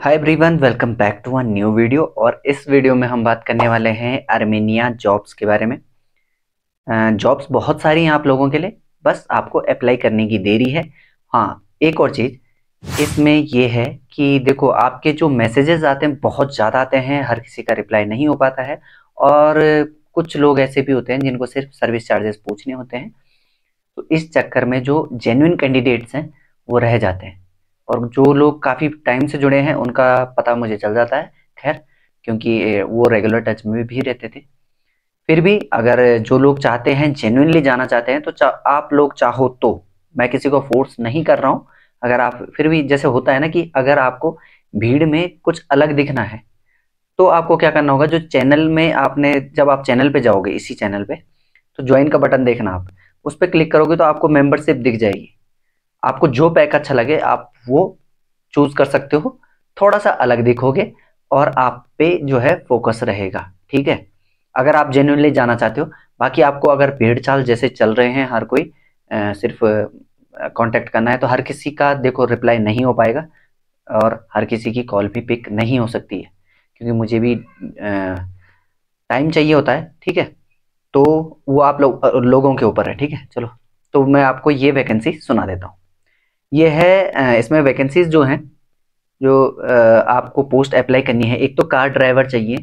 hi everyone welcome back to our new video और इस video में हम बात करने वाले हैं आर्मेनिया जॉब्स के बारे में जॉब्स बहुत सारी हैं आप लोगों के लिए बस आपको अप्लाई करने की देरी है हाँ एक और चीज़ इसमें ये है कि देखो आपके जो मैसेजेस आते हैं बहुत ज़्यादा आते हैं हर किसी का रिप्लाई नहीं हो पाता है और कुछ लोग ऐसे भी होते हैं जिनको सिर्फ सर्विस चार्जेस पूछने होते हैं तो इस चक्कर में जो जेन्यून कैंडिडेट्स हैं वो रह जाते हैं और जो लोग काफ़ी टाइम से जुड़े हैं उनका पता मुझे चल जाता है खैर क्योंकि वो रेगुलर टच में भी रहते थे फिर भी अगर जो लोग चाहते हैं जेन्यनली जाना चाहते हैं तो चा, आप लोग चाहो तो मैं किसी को फोर्स नहीं कर रहा हूँ अगर आप फिर भी जैसे होता है ना कि अगर आपको भीड़ में कुछ अलग दिखना है तो आपको क्या करना होगा जो चैनल में आपने जब आप चैनल पे जाओगे इसी चैनल पे तो ज्वाइन का बटन देखना आप उस पर क्लिक करोगे तो आपको मेंबरशिप दिख जाएगी आपको जो पैक अच्छा लगे आप वो चूज कर सकते हो थोड़ा सा अलग दिखोगे और आप पे जो है फोकस रहेगा ठीक है अगर आप जेन्यूनली जाना चाहते हो बाकी आपको अगर भीड़ चाल जैसे चल रहे हैं हर कोई आ, सिर्फ कांटेक्ट करना है तो हर किसी का देखो रिप्लाई नहीं हो पाएगा और हर किसी की कॉल भी पिक नहीं हो सकती है क्योंकि मुझे भी टाइम चाहिए होता है ठीक है तो वो आप लो, लोगों के ऊपर है ठीक है चलो तो मैं आपको ये वैकेंसी सुना देता हूँ ये है इसमें वैकेंसीज जो हैं जो आपको पोस्ट अप्लाई करनी है एक तो कार ड्राइवर चाहिए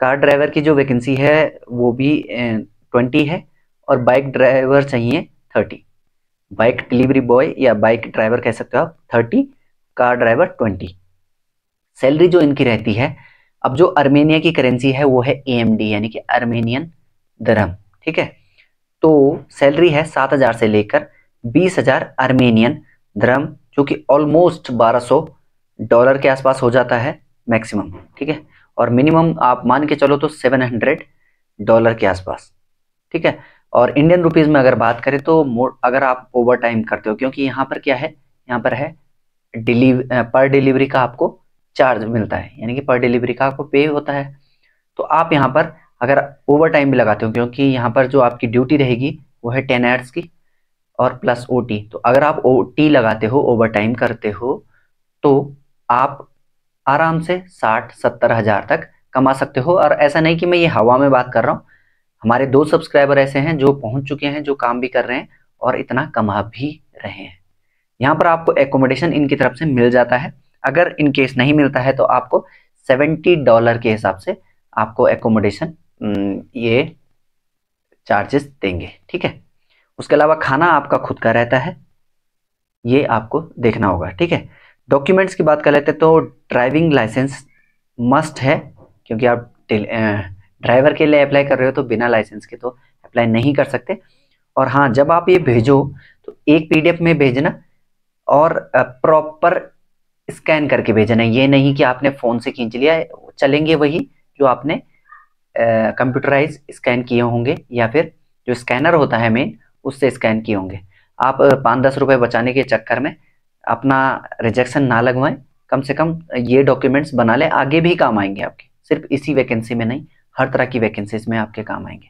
कार ड्राइवर की जो वैकेंसी है वो भी ट्वेंटी है और बाइक ड्राइवर चाहिए थर्टी बाइक डिलीवरी बॉय या बाइक ड्राइवर कह सकते हो आप thirty car driver twenty salary जो इनकी रहती है अब जो अर्मेनिया की करेंसी है वो है ए यानी कि अर्मेनियन धर्म ठीक है तो सैलरी है सात हजार से लेकर बीस हजार अर्मेनियन धर्म जो कि ऑलमोस्ट 1200 डॉलर के आसपास हो जाता है मैक्सिमम ठीक है और मिनिमम आप मान के चलो तो 700 डॉलर के आसपास ठीक है और इंडियन रुपीज़ में अगर बात करें तो अगर आप ओवर टाइम करते हो क्योंकि यहाँ पर क्या है यहाँ पर है डिलीव पर डिलीवरी का आपको चार्ज मिलता है यानी कि पर डिलीवरी का आपको पे होता है तो आप यहाँ पर अगर ओवर टाइम भी लगाते हो क्योंकि यहाँ पर जो आपकी ड्यूटी रहेगी वो है टेन आयर्स की और प्लस ओ टी तो अगर आप ओ टी लगाते हो ओवर टाइम करते हो तो आप आराम से साठ सत्तर हज़ार तक कमा सकते हो और ऐसा नहीं कि मैं ये हवा में बात कर रहा हूँ हमारे दो सब्सक्राइबर ऐसे हैं जो पहुंच चुके हैं जो काम भी कर रहे हैं और इतना कमा भी रहे हैं यहाँ पर आपको एकोमोडेशन इनकी तरफ से मिल जाता है अगर इन केस नहीं मिलता है तो आपको सेवेंटी डॉलर के हिसाब से आपको एकोमोडेशन ये चार्जेस देंगे ठीक है उसके अलावा खाना आपका खुद का रहता है ये आपको देखना होगा ठीक है डॉक्यूमेंट्स की बात कर लेते हैं तो ड्राइविंग लाइसेंस मस्ट है क्योंकि आप ड्राइवर के लिए अप्लाई कर रहे हो तो बिना लाइसेंस के तो अप्लाई नहीं कर सकते और हाँ जब आप ये भेजो तो एक पीडीएफ में भेजना और प्रॉपर स्कैन करके भेजना ये नहीं कि आपने फ़ोन से खींच लिया चलेंगे वही जो आपने कंप्यूटराइज स्कैन किए होंगे या फिर जो स्कैनर होता है मेन उससे स्कैन किए होंगे आप पाँच दस रुपये बचाने के चक्कर में अपना रिजेक्शन ना लगवाएं कम से कम ये डॉक्यूमेंट्स बना लें आगे भी काम आएंगे आपके सिर्फ इसी वैकेंसी में नहीं हर तरह की वैकेंसीज में आपके काम आएंगे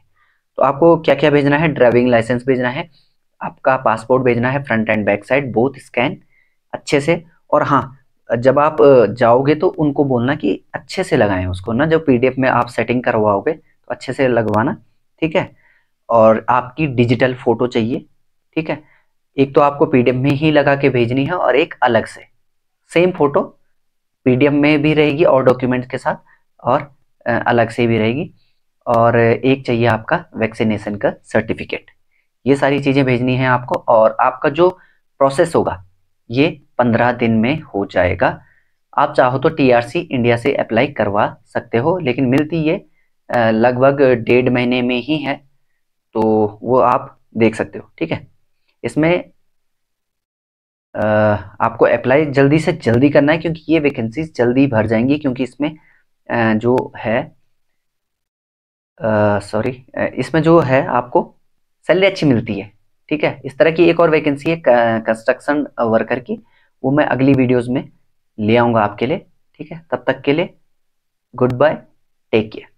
तो आपको क्या क्या भेजना है ड्राइविंग लाइसेंस भेजना है आपका पासपोर्ट भेजना है front and back side both scan अच्छे से और हाँ जब आप जाओगे तो उनको बोलना कि अच्छे से लगाएं उसको ना जब पीडीएफ में आप सेटिंग करवाओगे तो अच्छे से लगवाना ठीक है और आपकी डिजिटल फोटो चाहिए ठीक है एक तो आपको पीडीएफ में ही लगा के भेजनी है और एक अलग से सेम फोटो पीडीएफ में भी रहेगी और डॉक्यूमेंट के साथ और अलग से भी रहेगी और एक चाहिए आपका वैक्सीनेशन का सर्टिफिकेट ये सारी चीज़ें भेजनी है आपको और आपका जो प्रोसेस होगा ये पंद्रह दिन में हो जाएगा आप चाहो तो टीआरसी इंडिया से अप्लाई करवा सकते हो लेकिन मिलती ये लगभग डेढ़ महीने में ही है तो वो आप देख सकते हो ठीक है इसमें आपको अप्लाई जल्दी से जल्दी करना है क्योंकि ये वैकेंसीज जल्दी भर जाएंगी क्योंकि इसमें जो है सॉरी इसमें जो है आपको सैलरी अच्छी मिलती है ठीक है इस तरह की एक और वैकेंसी है कंस्ट्रक्शन वर्कर की वो मैं अगली वीडियोस में ले आऊँगा आपके लिए ठीक है तब तक के लिए गुड बाय टेक केयर